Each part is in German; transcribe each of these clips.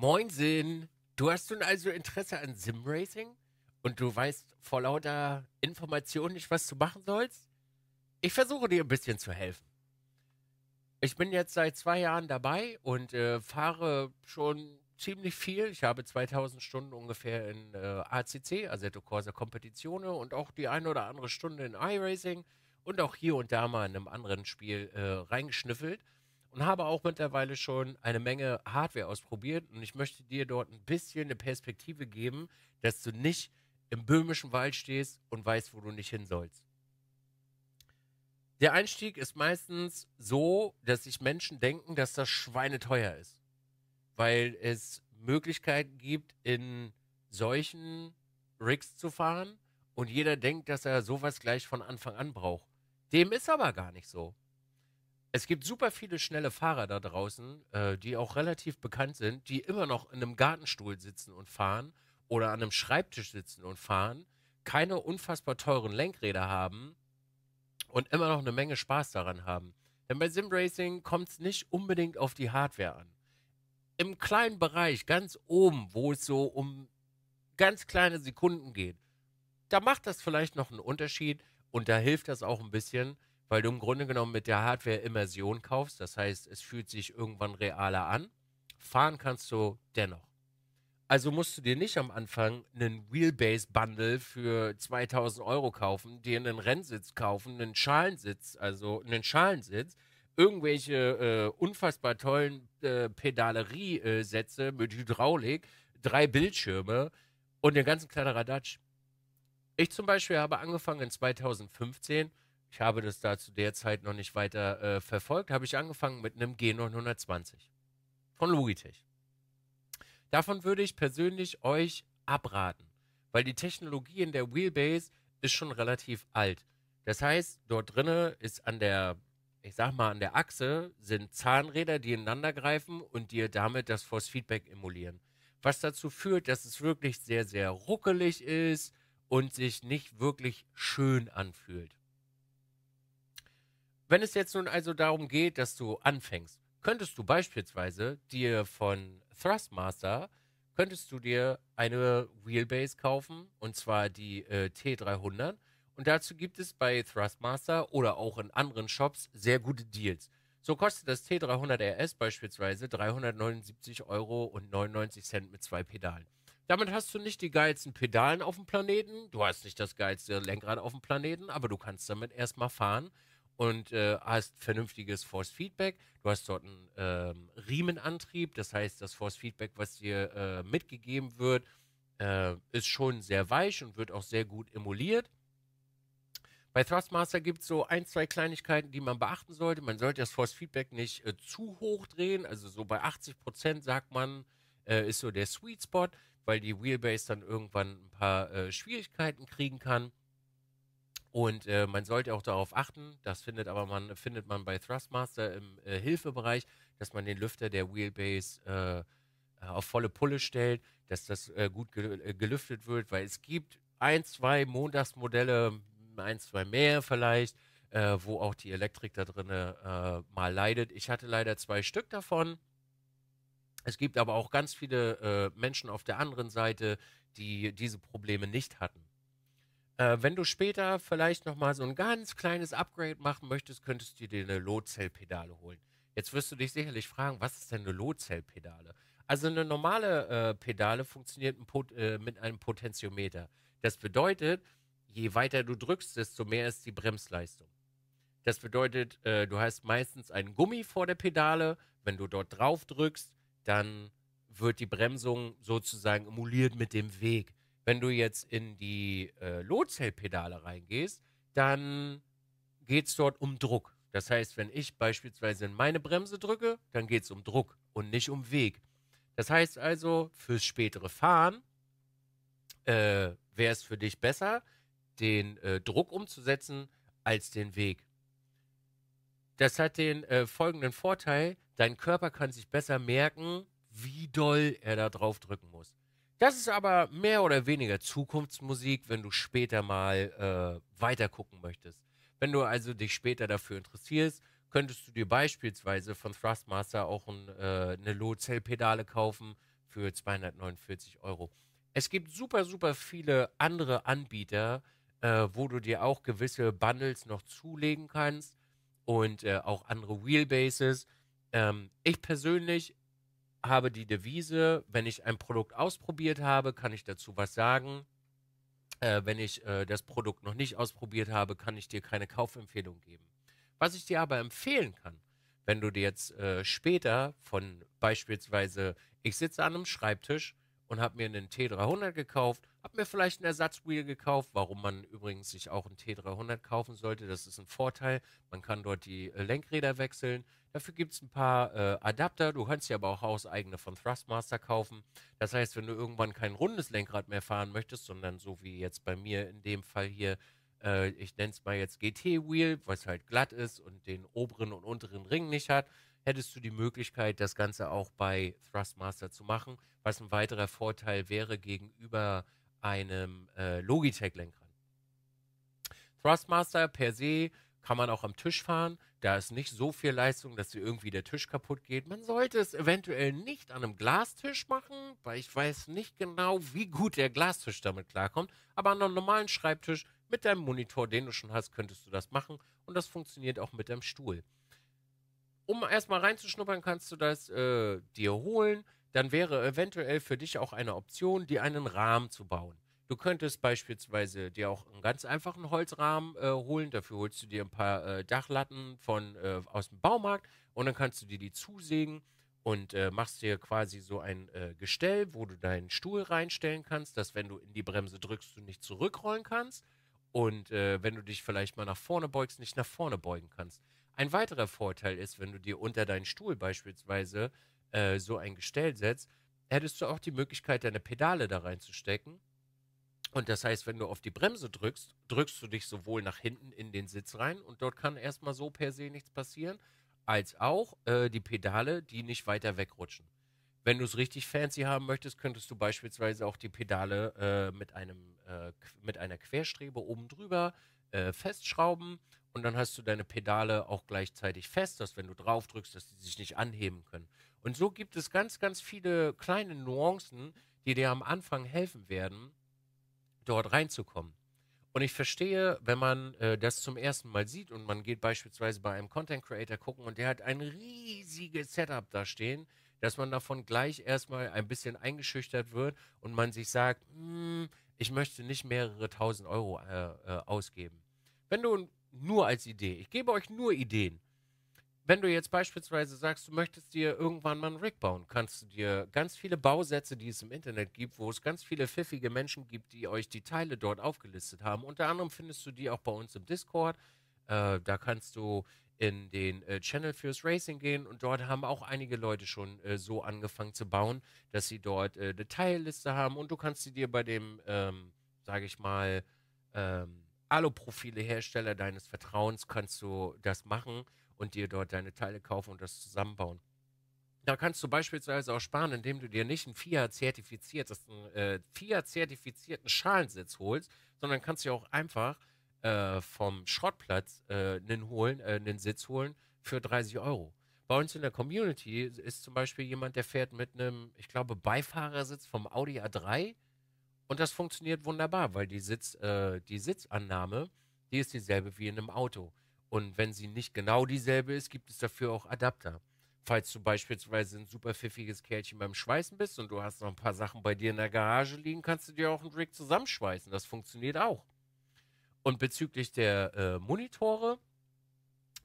Moinsinn, du hast nun also Interesse an Simracing und du weißt vor lauter Informationen nicht, was du machen sollst? Ich versuche dir ein bisschen zu helfen. Ich bin jetzt seit zwei Jahren dabei und äh, fahre schon ziemlich viel. Ich habe 2000 Stunden ungefähr in äh, ACC, Assetto Corsa Competizione und auch die eine oder andere Stunde in iRacing und auch hier und da mal in einem anderen Spiel äh, reingeschnüffelt und habe auch mittlerweile schon eine Menge Hardware ausprobiert. Und ich möchte dir dort ein bisschen eine Perspektive geben, dass du nicht im böhmischen Wald stehst und weißt, wo du nicht hin sollst. Der Einstieg ist meistens so, dass sich Menschen denken, dass das schweineteuer ist, weil es Möglichkeiten gibt, in solchen Rigs zu fahren und jeder denkt, dass er sowas gleich von Anfang an braucht. Dem ist aber gar nicht so es gibt super viele schnelle Fahrer da draußen, äh, die auch relativ bekannt sind, die immer noch in einem Gartenstuhl sitzen und fahren oder an einem Schreibtisch sitzen und fahren, keine unfassbar teuren Lenkräder haben und immer noch eine Menge Spaß daran haben. Denn bei Simracing kommt es nicht unbedingt auf die Hardware an. Im kleinen Bereich, ganz oben, wo es so um ganz kleine Sekunden geht, da macht das vielleicht noch einen Unterschied und da hilft das auch ein bisschen weil du im Grunde genommen mit der Hardware Immersion kaufst. Das heißt, es fühlt sich irgendwann realer an. Fahren kannst du dennoch. Also musst du dir nicht am Anfang einen Wheelbase-Bundle für 2000 Euro kaufen, dir einen Rennsitz kaufen, einen Schalensitz, also einen Schalensitz, irgendwelche äh, unfassbar tollen äh, Pedalerie-Sätze mit Hydraulik, drei Bildschirme und den ganzen Kladderadatsch. Ich zum Beispiel habe angefangen in 2015 ich habe das da zu der Zeit noch nicht weiter äh, verfolgt. Habe ich angefangen mit einem G920 von Logitech. Davon würde ich persönlich euch abraten, weil die Technologie in der Wheelbase ist schon relativ alt. Das heißt, dort drinne ist an der, ich sag mal, an der Achse sind Zahnräder, die ineinander greifen und dir damit das Force Feedback emulieren. Was dazu führt, dass es wirklich sehr, sehr ruckelig ist und sich nicht wirklich schön anfühlt. Wenn es jetzt nun also darum geht, dass du anfängst, könntest du beispielsweise dir von Thrustmaster könntest du dir eine Wheelbase kaufen und zwar die äh, T300 und dazu gibt es bei Thrustmaster oder auch in anderen Shops sehr gute Deals. So kostet das T300 RS beispielsweise 379,99 Euro mit zwei Pedalen. Damit hast du nicht die geilsten Pedalen auf dem Planeten, du hast nicht das geilste Lenkrad auf dem Planeten, aber du kannst damit erstmal fahren und äh, hast vernünftiges Force Feedback. Du hast dort einen ähm, Riemenantrieb, das heißt, das Force Feedback, was dir äh, mitgegeben wird, äh, ist schon sehr weich und wird auch sehr gut emuliert. Bei Thrustmaster gibt es so ein, zwei Kleinigkeiten, die man beachten sollte. Man sollte das Force Feedback nicht äh, zu hoch drehen, also so bei 80 Prozent sagt man, äh, ist so der Sweet Spot, weil die Wheelbase dann irgendwann ein paar äh, Schwierigkeiten kriegen kann. Und äh, man sollte auch darauf achten, das findet aber man, findet man bei Thrustmaster im äh, Hilfebereich, dass man den Lüfter der Wheelbase äh, auf volle Pulle stellt, dass das äh, gut ge äh, gelüftet wird, weil es gibt ein, zwei Montagsmodelle, ein, zwei mehr vielleicht, äh, wo auch die Elektrik da drin mal leidet. Ich hatte leider zwei Stück davon. Es gibt aber auch ganz viele Menschen auf der anderen Seite, die diese Probleme nicht hatten. Äh, wenn du später vielleicht nochmal so ein ganz kleines Upgrade machen möchtest, könntest du dir eine Lotzellpedale holen. Jetzt wirst du dich sicherlich fragen, was ist denn eine Lotzellpedale? Also eine normale äh, Pedale funktioniert ein äh, mit einem Potentiometer. Das bedeutet, je weiter du drückst, desto mehr ist die Bremsleistung. Das bedeutet, äh, du hast meistens einen Gummi vor der Pedale. Wenn du dort drauf drückst, dann wird die Bremsung sozusagen emuliert mit dem Weg. Wenn du jetzt in die äh, Lotzellpedale reingehst, dann geht es dort um Druck. Das heißt, wenn ich beispielsweise in meine Bremse drücke, dann geht es um Druck und nicht um Weg. Das heißt also, fürs spätere Fahren äh, wäre es für dich besser, den äh, Druck umzusetzen als den Weg. Das hat den äh, folgenden Vorteil, dein Körper kann sich besser merken, wie doll er da drauf drücken muss. Das ist aber mehr oder weniger Zukunftsmusik, wenn du später mal äh, weiter gucken möchtest. Wenn du also dich später dafür interessierst, könntest du dir beispielsweise von Thrustmaster auch ein, äh, eine Low-Cell-Pedale kaufen für 249 Euro. Es gibt super, super viele andere Anbieter, äh, wo du dir auch gewisse Bundles noch zulegen kannst und äh, auch andere Wheelbases. Ähm, ich persönlich habe die Devise, wenn ich ein Produkt ausprobiert habe, kann ich dazu was sagen. Äh, wenn ich äh, das Produkt noch nicht ausprobiert habe, kann ich dir keine Kaufempfehlung geben. Was ich dir aber empfehlen kann, wenn du dir jetzt äh, später von beispielsweise, ich sitze an einem Schreibtisch und habe mir einen T300 gekauft, habe mir vielleicht ein Ersatzwheel gekauft, warum man übrigens sich auch einen T300 kaufen sollte. Das ist ein Vorteil. Man kann dort die äh, Lenkräder wechseln. Dafür gibt es ein paar äh, Adapter. Du kannst dir aber auch hauseigene von Thrustmaster kaufen. Das heißt, wenn du irgendwann kein rundes Lenkrad mehr fahren möchtest, sondern so wie jetzt bei mir in dem Fall hier äh, ich nenne es mal jetzt GT-Wheel, was halt glatt ist und den oberen und unteren Ring nicht hat, hättest du die Möglichkeit, das Ganze auch bei Thrustmaster zu machen, was ein weiterer Vorteil wäre gegenüber einem äh, Logitech-Lenkrad. Thrustmaster per se kann man auch am Tisch fahren. Da ist nicht so viel Leistung, dass dir irgendwie der Tisch kaputt geht. Man sollte es eventuell nicht an einem Glastisch machen, weil ich weiß nicht genau, wie gut der Glastisch damit klarkommt. Aber an einem normalen Schreibtisch mit deinem Monitor, den du schon hast, könntest du das machen. Und das funktioniert auch mit deinem Stuhl um erstmal reinzuschnuppern, kannst du das äh, dir holen. Dann wäre eventuell für dich auch eine Option, dir einen Rahmen zu bauen. Du könntest beispielsweise dir auch einen ganz einfachen Holzrahmen äh, holen. Dafür holst du dir ein paar äh, Dachlatten von, äh, aus dem Baumarkt und dann kannst du dir die zusägen und äh, machst dir quasi so ein äh, Gestell, wo du deinen Stuhl reinstellen kannst, dass wenn du in die Bremse drückst, du nicht zurückrollen kannst und wenn du dich vielleicht mal nach vorne beugst, nicht nach vorne beugen kannst. Ein weiterer Vorteil ist, wenn du dir unter deinen Stuhl beispielsweise äh, so ein Gestell setzt, hättest du auch die Möglichkeit, deine Pedale da reinzustecken. Und das heißt, wenn du auf die Bremse drückst, drückst du dich sowohl nach hinten in den Sitz rein und dort kann erstmal so per se nichts passieren, als auch äh, die Pedale, die nicht weiter wegrutschen. Wenn du es richtig fancy haben möchtest, könntest du beispielsweise auch die Pedale äh, mit, einem, äh, mit einer Querstrebe oben drüber äh, festschrauben und dann hast du deine Pedale auch gleichzeitig fest, dass wenn du drauf drückst, dass sie sich nicht anheben können. Und so gibt es ganz, ganz viele kleine Nuancen, die dir am Anfang helfen werden, dort reinzukommen. Und ich verstehe, wenn man äh, das zum ersten Mal sieht und man geht beispielsweise bei einem Content Creator gucken und der hat ein riesiges Setup da stehen, dass man davon gleich erstmal ein bisschen eingeschüchtert wird und man sich sagt, hm, ich möchte nicht mehrere tausend Euro äh, äh, ausgeben. Wenn du ein nur als Idee. Ich gebe euch nur Ideen. Wenn du jetzt beispielsweise sagst, du möchtest dir irgendwann mal einen Rig bauen, kannst du dir ganz viele Bausätze, die es im Internet gibt, wo es ganz viele pfiffige Menschen gibt, die euch die Teile dort aufgelistet haben. Unter anderem findest du die auch bei uns im Discord. Äh, da kannst du in den äh, Channel fürs Racing gehen und dort haben auch einige Leute schon äh, so angefangen zu bauen, dass sie dort äh, eine Teilliste haben und du kannst sie dir bei dem, ähm, sage ich mal, ähm, Aluprofile-Hersteller deines Vertrauens kannst du das machen und dir dort deine Teile kaufen und das zusammenbauen. Da kannst du beispielsweise auch sparen, indem du dir nicht einen FIA-zertifizierten äh, FIA Schalensitz holst, sondern kannst dir auch einfach äh, vom Schrottplatz äh, einen, holen, äh, einen Sitz holen für 30 Euro. Bei uns in der Community ist zum Beispiel jemand, der fährt mit einem, ich glaube, Beifahrersitz vom Audi A3 und das funktioniert wunderbar, weil die, Sitz, äh, die Sitzannahme, die ist dieselbe wie in einem Auto. Und wenn sie nicht genau dieselbe ist, gibt es dafür auch Adapter. Falls du beispielsweise ein super pfiffiges Kerlchen beim Schweißen bist und du hast noch ein paar Sachen bei dir in der Garage liegen, kannst du dir auch einen Rig zusammenschweißen. Das funktioniert auch. Und bezüglich der äh, Monitore,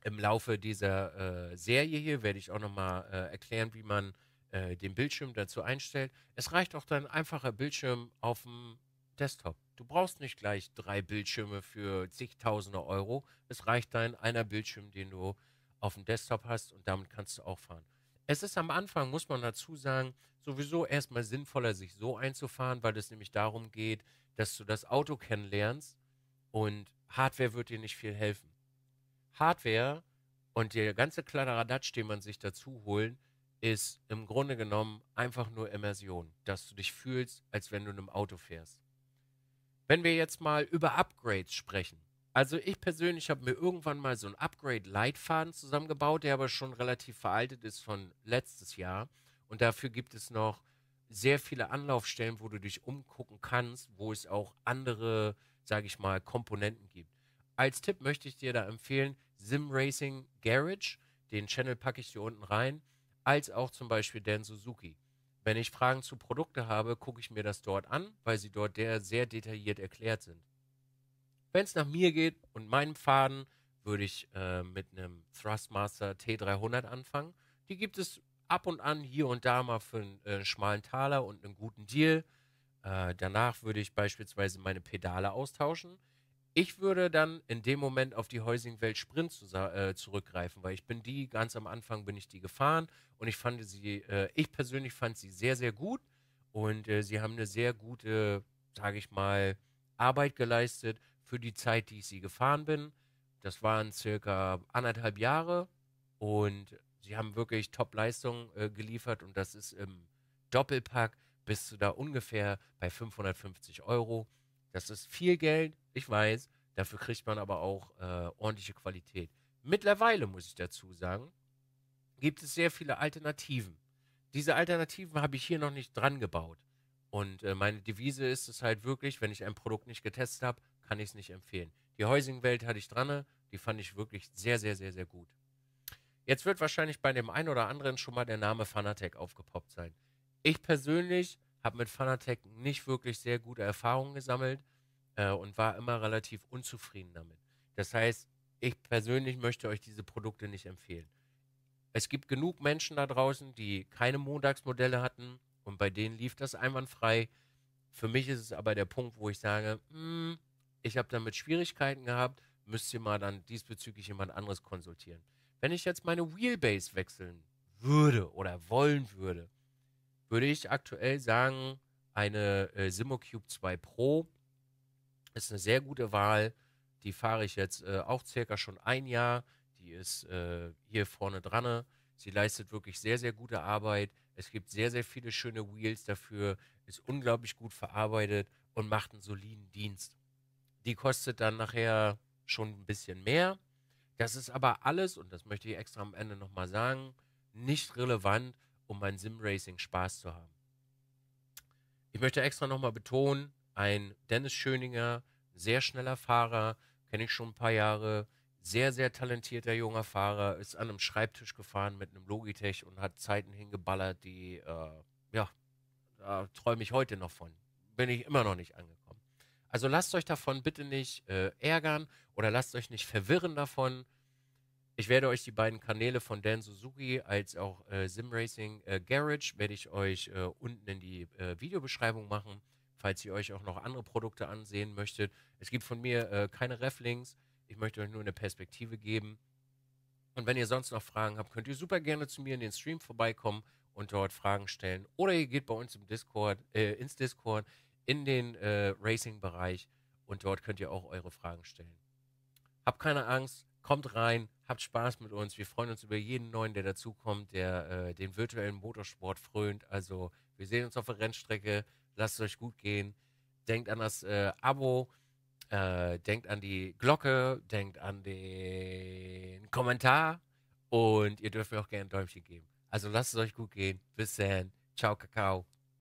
im Laufe dieser äh, Serie hier werde ich auch nochmal äh, erklären, wie man äh, den Bildschirm dazu einstellt. Es reicht auch dein einfacher Bildschirm auf dem Desktop. Du brauchst nicht gleich drei Bildschirme für zigtausende Euro. Es reicht dann einer Bildschirm, den du auf dem Desktop hast und damit kannst du auch fahren. Es ist am Anfang, muss man dazu sagen, sowieso erstmal sinnvoller, sich so einzufahren, weil es nämlich darum geht, dass du das Auto kennenlernst und Hardware wird dir nicht viel helfen. Hardware und der ganze Kladderadatsch, den man sich dazu holen, ist im Grunde genommen einfach nur Immersion, dass du dich fühlst, als wenn du in einem Auto fährst. Wenn wir jetzt mal über Upgrades sprechen. Also ich persönlich habe mir irgendwann mal so einen Upgrade-Leitfaden zusammengebaut, der aber schon relativ veraltet ist von letztes Jahr. Und dafür gibt es noch sehr viele Anlaufstellen, wo du dich umgucken kannst, wo es auch andere, sage ich mal, Komponenten gibt. Als Tipp möchte ich dir da empfehlen, Sim Racing Garage. Den Channel packe ich dir unten rein als auch zum Beispiel Dan Suzuki. Wenn ich Fragen zu Produkten habe, gucke ich mir das dort an, weil sie dort sehr detailliert erklärt sind. Wenn es nach mir geht und meinem Faden, würde ich äh, mit einem Thrustmaster T300 anfangen. Die gibt es ab und an hier und da mal für einen äh, schmalen Taler und einen guten Deal. Äh, danach würde ich beispielsweise meine Pedale austauschen. Ich würde dann in dem Moment auf die Heusing-Welt Sprint zu, äh, zurückgreifen, weil ich bin die, ganz am Anfang bin ich die gefahren und ich fand sie, äh, ich persönlich fand sie sehr, sehr gut und äh, sie haben eine sehr gute, sage ich mal, Arbeit geleistet für die Zeit, die ich sie gefahren bin. Das waren circa anderthalb Jahre und sie haben wirklich Top-Leistungen äh, geliefert und das ist im Doppelpack bis zu da ungefähr bei 550 Euro das ist viel Geld, ich weiß. Dafür kriegt man aber auch äh, ordentliche Qualität. Mittlerweile, muss ich dazu sagen, gibt es sehr viele Alternativen. Diese Alternativen habe ich hier noch nicht dran gebaut. Und äh, meine Devise ist es halt wirklich, wenn ich ein Produkt nicht getestet habe, kann ich es nicht empfehlen. Die häusing welt hatte ich dran, die fand ich wirklich sehr, sehr, sehr, sehr gut. Jetzt wird wahrscheinlich bei dem einen oder anderen schon mal der Name Fanatec aufgepoppt sein. Ich persönlich habe mit Fanatec nicht wirklich sehr gute Erfahrungen gesammelt äh, und war immer relativ unzufrieden damit. Das heißt, ich persönlich möchte euch diese Produkte nicht empfehlen. Es gibt genug Menschen da draußen, die keine Montagsmodelle hatten und bei denen lief das einwandfrei. Für mich ist es aber der Punkt, wo ich sage, mh, hm, ich habe damit Schwierigkeiten gehabt, müsst ihr mal dann diesbezüglich jemand anderes konsultieren. Wenn ich jetzt meine Wheelbase wechseln würde oder wollen würde, würde ich aktuell sagen, eine äh, Simocube 2 Pro ist eine sehr gute Wahl. Die fahre ich jetzt äh, auch circa schon ein Jahr. Die ist äh, hier vorne dran. Sie leistet wirklich sehr, sehr gute Arbeit. Es gibt sehr, sehr viele schöne Wheels dafür. Ist unglaublich gut verarbeitet und macht einen soliden Dienst. Die kostet dann nachher schon ein bisschen mehr. Das ist aber alles, und das möchte ich extra am Ende nochmal sagen, nicht relevant, um beim Simracing Spaß zu haben. Ich möchte extra nochmal betonen, ein Dennis Schöninger, sehr schneller Fahrer, kenne ich schon ein paar Jahre, sehr, sehr talentierter junger Fahrer, ist an einem Schreibtisch gefahren mit einem Logitech und hat Zeiten hingeballert, die, äh, ja, da träume ich heute noch von. Bin ich immer noch nicht angekommen. Also lasst euch davon bitte nicht äh, ärgern oder lasst euch nicht verwirren davon. Ich werde euch die beiden Kanäle von Dan Suzuki als auch äh, Simracing äh, Garage werde ich euch äh, unten in die äh, Videobeschreibung machen, falls ihr euch auch noch andere Produkte ansehen möchtet. Es gibt von mir äh, keine Reflinks. Ich möchte euch nur eine Perspektive geben. Und wenn ihr sonst noch Fragen habt, könnt ihr super gerne zu mir in den Stream vorbeikommen und dort Fragen stellen. Oder ihr geht bei uns im Discord, äh, ins Discord, in den Racing-Bereich und dort könnt ihr auch eure Fragen stellen. Habt keine Angst, Kommt rein, habt Spaß mit uns. Wir freuen uns über jeden neuen, der dazukommt, der äh, den virtuellen Motorsport frönt. Also wir sehen uns auf der Rennstrecke. Lasst es euch gut gehen. Denkt an das äh, Abo. Äh, denkt an die Glocke. Denkt an den Kommentar. Und ihr dürft mir auch gerne ein Däumchen geben. Also lasst es euch gut gehen. Bis dann. Ciao, Kakao.